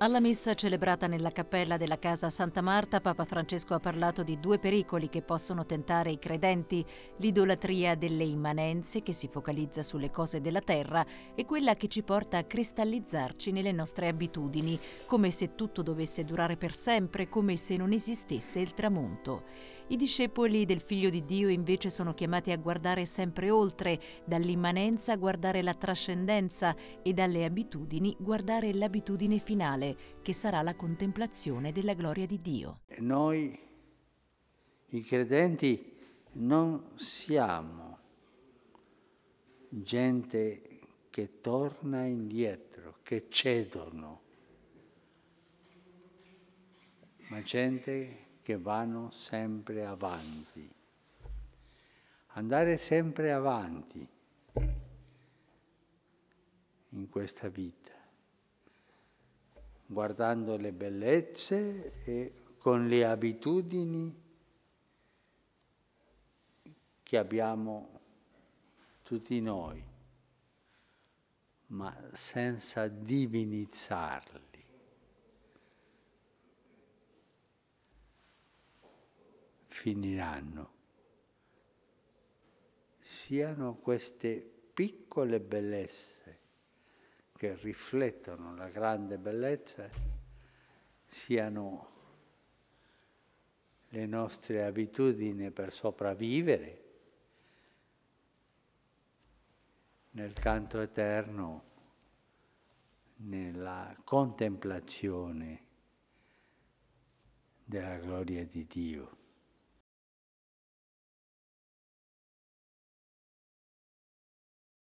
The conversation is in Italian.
Alla messa celebrata nella cappella della casa Santa Marta, Papa Francesco ha parlato di due pericoli che possono tentare i credenti, l'idolatria delle immanenze che si focalizza sulle cose della terra e quella che ci porta a cristallizzarci nelle nostre abitudini, come se tutto dovesse durare per sempre, come se non esistesse il tramonto. I discepoli del Figlio di Dio invece sono chiamati a guardare sempre oltre, dall'immanenza guardare la trascendenza e dalle abitudini guardare l'abitudine finale, che sarà la contemplazione della gloria di Dio. Noi, i credenti, non siamo gente che torna indietro, che cedono, ma gente che che vanno sempre avanti. Andare sempre avanti in questa vita, guardando le bellezze e con le abitudini che abbiamo tutti noi, ma senza divinizzarle. finiranno. Siano queste piccole bellezze che riflettono la grande bellezza, siano le nostre abitudini per sopravvivere nel canto eterno, nella contemplazione della gloria di Dio.